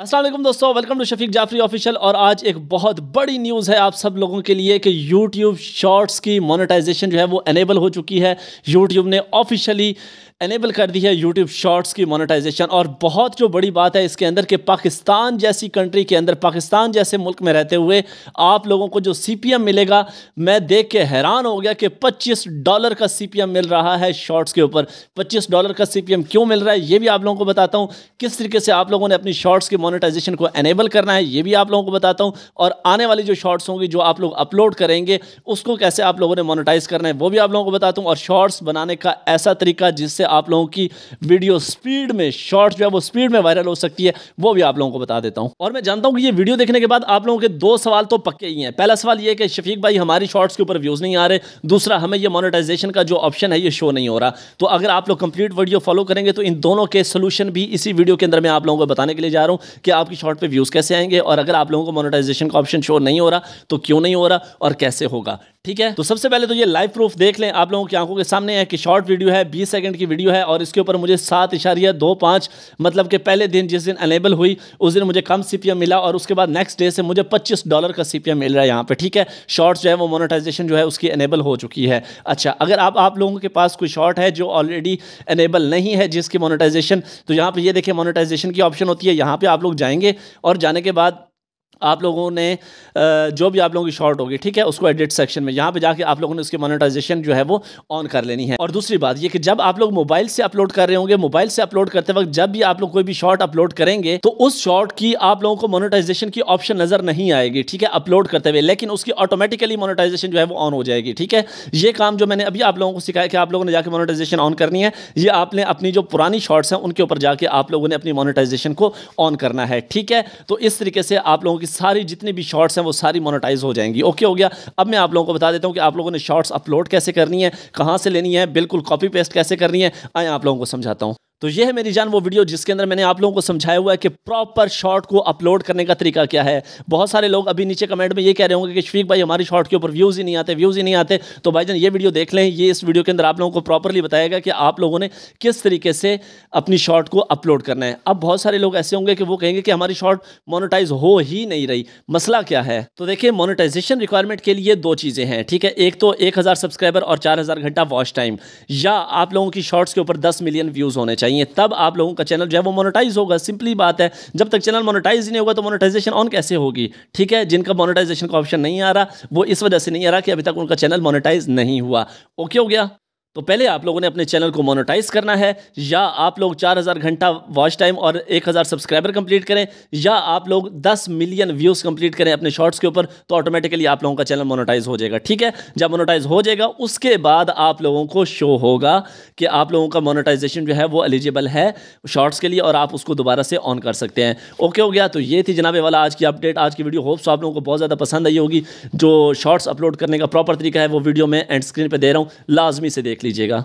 असलम दोस्तों welcome to Shafiq Jafri official और आज एक बहुत बड़ी न्यूज़ है आप सब लोगों के लिए कि YouTube शॉर्ट्स की मोनेटाइजेशन जो है वो एनेबल हो चुकी है YouTube ने ऑफिशियली एनेबल कर दी है यूट्यूब शॉर्ट्स की मोनेटाइजेशन और बहुत जो बड़ी बात है इसके अंदर कि पाकिस्तान जैसी कंट्री के अंदर पाकिस्तान जैसे मुल्क में रहते हुए आप लोगों को जो सी पी एम मिलेगा मैं देख के हैरान हो गया कि पच्चीस डॉलर का सी पी एम मिल रहा है शॉर्ट्स के ऊपर पच्चीस डॉलर का सी पी एम क्यों मिल रहा है ये भी आप लोगों को बताता हूँ किस तरीके से आप लोगों ने अपनी शॉर्ट्स की मोनिटाइजेशन को एनेबल करना है ये भी आप लोगों को बताता हूँ और आने वाली जो शॉर्ट्स होंगी जो आप लोग अपलोड करेंगे उसको कैसे आप लोगों ने मोनिटाइज करना है वो भी आप लोगों को बताता हूँ और शॉर्ट्स बनाने का ऐसा तरीका जिससे आप लोगों की वीडियो स्पीड में शॉर्ट जो है वो स्पीड में वायरल हो सकती है वो भी आप लोगों को बता देता हूँ और मैं जानता हूँ कि ये वीडियो देखने के बाद आप लोगों के दो सवाल तो पक्के ही हैं पहला सवाल ये कि शफीक भाई हमारी शॉर्ट्स के ऊपर व्यूज़ नहीं आ रहे दूसरा हमें ये मोनिटाइजेशन का जो ऑप्शन है ये शो नहीं हो रहा तो अगर आप लोग कंप्लीट वीडियो फॉलो करेंगे तो इन दोनों के सोल्यूशन भी इसी वीडियो के अंदर मैं आप लोगों को बताने के लिए जा रहा हूँ कि आपकी शॉर्ट पर व्यूज़ कैसे आएंगे और अगर आप लोगों को मोनिटाइजेशन का ऑप्शन शो नहीं हो रहा तो क्यों नहीं हो रहा और कैसे होगा ठीक है तो सबसे पहले तो ये लाइव प्रूफ देख लें आप लोगों की आंखों के सामने है कि शॉर्ट वीडियो है बीस सेकंड की वीडियो है और इसके ऊपर मुझे सात इशारिया दो पाँच मतलब कि पहले दिन जिस दिन अनेबल हुई उस दिन मुझे कम सी मिला और उसके बाद नेक्स्ट डे से मुझे पच्चीस डॉलर का सी मिल रहा है यहाँ पर ठीक है शॉर्ट्स जो है वो मोनोटाइजेशन जो है उसकी अनेबल हो चुकी है अच्छा अगर आप आप लोगों के पास कोई शॉर्ट है जो ऑलरेडी अनेबल नहीं है जिसकी मोनोटाइजेशन तो यहाँ पर ये देखिए मोनोटाइजेशन की ऑप्शन होती है यहाँ पर आप लोग जाएंगे और जाने के बाद आप लोगों ने जो भी आप लोगों की शॉर्ट होगी ठीक है उसको एडिट सेक्शन में यहाँ पे जाके आप लोगों ने उसकी मोनेटाइजेशन जो है वो ऑन कर लेनी है और दूसरी बात ये कि जब आप लोग मोबाइल से अपलोड कर रहे होंगे मोबाइल से अपलोड करते वक्त जब भी आप लोग कोई भी शॉर्ट अपलोड करेंगे तो उस शॉर्ट की आप लोगों को मोनिटाइजेशन की ऑप्शन नजर नहीं आएगी ठीक है अपलोड करते हुए लेकिन उसकी ऑटोमेटिकली मोनिटाइजेशन जो है वो ऑन हो जाएगी ठीक है ये काम जो मैंने अभी आप लोगों को सिखाया कि आप लोगों ने जाकर मोनिटाइजेशन ऑन करनी है ये आपने अपनी जो पुरानी शॉर्ट्स हैं उनके ऊपर जाके आप लोगों ने अपनी मोनिटाइजेशन को ऑन करना है ठीक है तो इस तरीके से आप लोगों की सारी जितनी भी शॉर्ट्स हैं वो सारी मोनोटाइज हो जाएंगी ओके हो गया अब मैं आप लोगों को बता देता हूँ कि आप लोगों ने शॉर्ट्स अपलोड कैसे करनी है कहाँ से लेनी है बिल्कुल कॉपी पेस्ट कैसे करनी है आए आप लोगों को समझाता हूँ तो ये है मेरी जान वो वीडियो जिसके अंदर मैंने आप लोगों को समझाया हुआ है कि प्रॉपर शॉट को अपलोड करने का तरीका क्या है बहुत सारे लोग अभी नीचे कमेंट में ये कह रहे होंगे कि शफीक भाई हमारी शॉट के ऊपर व्यूज़ ही नहीं आते व्यूज़ ही नहीं आते तो भाई जान ये वीडियो देख लें ये इस वीडियो के अंदर आप लोगों को प्रॉपरली बताएगा कि आप लोगों ने किस तरीके से अपनी शॉट को अपलोड करना है अब बहुत सारे लोग ऐसे होंगे कि वो कहेंगे कि हमारी शॉट मोनिटाइज हो ही नहीं रही मसला क्या है तो देखिए मोनिटाइजेशन रिक्वायरमेंट के लिए दो चीज़ें हैं ठीक है एक तो एक सब्सक्राइबर और चार घंटा वॉच टाइम या आप लोगों की शॉर्ट्स के ऊपर दस मिलियन व्यूज़ होने चाहिए चाहिए तब आप लोगों का चैनल जो है वो मोनेटाइज होगा सिंपली बात है जब तक चैनल मोनेटाइज नहीं होगा तो मोनेटाइजेशन ऑन कैसे होगी ठीक है जिनका मोनेटाइजेशन का ऑप्शन नहीं आ रहा वो इस वजह से नहीं आ रहा कि अभी तक उनका चैनल मोनेटाइज नहीं हुआ ओके हो गया तो पहले आप लोगों ने अपने चैनल को मोनोटाइज करना है या आप लोग 4000 घंटा वॉच टाइम और 1000 सब्सक्राइबर कंप्लीट करें या आप लोग 10 मिलियन व्यूज़ कंप्लीट करें अपने शॉर्ट्स के ऊपर तो ऑटोमेटिकली आप लोगों का चैनल मोनोटाइज हो जाएगा ठीक है जब मोनोटाइज हो जाएगा उसके बाद आप लोगों को शो होगा कि आप लोगों का मोनोटाइजेशन जो है वो एलिजिबल है शॉर्ट्स के लिए और आप उसको दोबारा से ऑन कर सकते हैं ओके हो गया तो ये थी जनाबे वाला आज की अपडेट आज की वीडियो होप्स आप लोगों को बहुत ज़्यादा पसंद आई होगी जो शॉर्ट्स अपलोड करने का प्रॉपर तरीका है वो वीडियो में एंड स्क्रीन पर दे रहा हूँ लाजमी से देख देख लीजिएगा